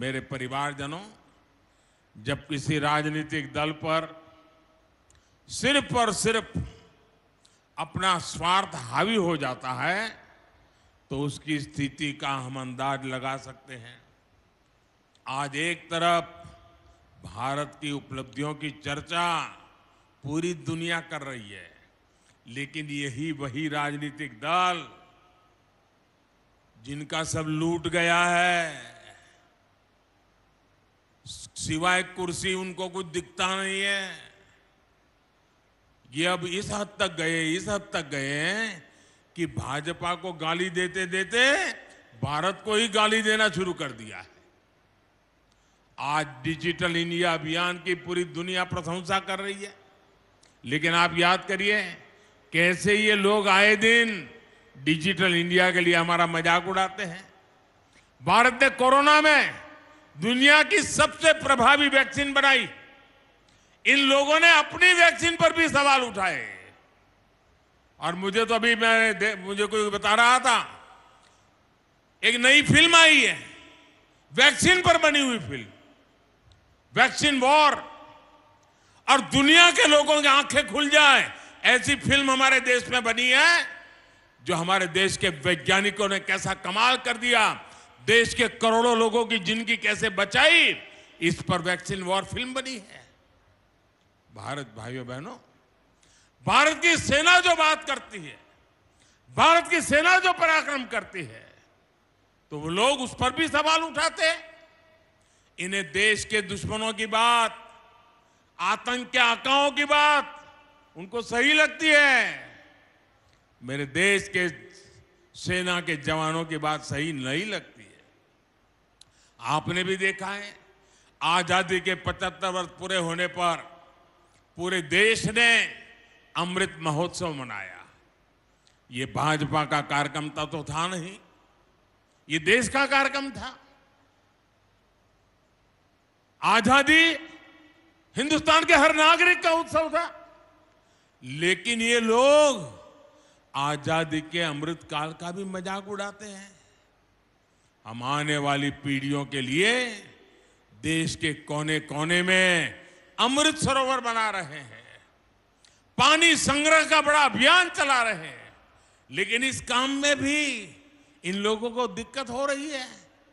मेरे परिवारजनों जब किसी राजनीतिक दल पर सिर्फ और सिर्फ अपना स्वार्थ हावी हो जाता है तो उसकी स्थिति का हम अंदाज लगा सकते हैं आज एक तरफ भारत की उपलब्धियों की चर्चा पूरी दुनिया कर रही है लेकिन यही वही राजनीतिक दल जिनका सब लूट गया है सिवाय कुर्सी उनको कुछ दिखता नहीं है ये अब इस हद तक गए इस हद तक गए कि भाजपा को गाली देते देते भारत को ही गाली देना शुरू कर दिया है आज डिजिटल इंडिया अभियान की पूरी दुनिया प्रशंसा कर रही है लेकिन आप याद करिए कैसे ये लोग आए दिन डिजिटल इंडिया के लिए हमारा मजाक उड़ाते हैं भारत ने कोरोना में दुनिया की सबसे प्रभावी वैक्सीन बनाई इन लोगों ने अपनी वैक्सीन पर भी सवाल उठाए और मुझे तो अभी मैं मुझे कोई बता रहा था एक नई फिल्म आई है वैक्सीन पर बनी हुई फिल्म वैक्सीन वॉर और दुनिया के लोगों की आंखें खुल जाए ऐसी फिल्म हमारे देश में बनी है जो हमारे देश के वैज्ञानिकों ने कैसा कमाल कर दिया देश के करोड़ों लोगों की जिंदगी कैसे बचाई इस पर वैक्सीन वॉर फिल्म बनी है भारत भाइयों बहनों भारत की सेना जो बात करती है भारत की सेना जो पराक्रम करती है तो वो लोग उस पर भी सवाल उठाते हैं इन्हें देश के दुश्मनों की बात आतंक के आकाओं की बात उनको सही लगती है मेरे देश के सेना के जवानों की बात सही नहीं लगती आपने भी देखा है आजादी के 75 वर्ष पूरे होने पर पूरे देश ने अमृत महोत्सव मनाया ये भाजपा का कार्यक्रम था तो था नहीं ये देश का कार्यक्रम था आजादी हिंदुस्तान के हर नागरिक का उत्सव था लेकिन ये लोग आजादी के अमृत काल का भी मजाक उड़ाते हैं हम आने वाली पीढ़ियों के लिए देश के कोने कोने में अमृत सरोवर बना रहे हैं पानी संग्रह का बड़ा अभियान चला रहे हैं लेकिन इस काम में भी इन लोगों को दिक्कत हो रही है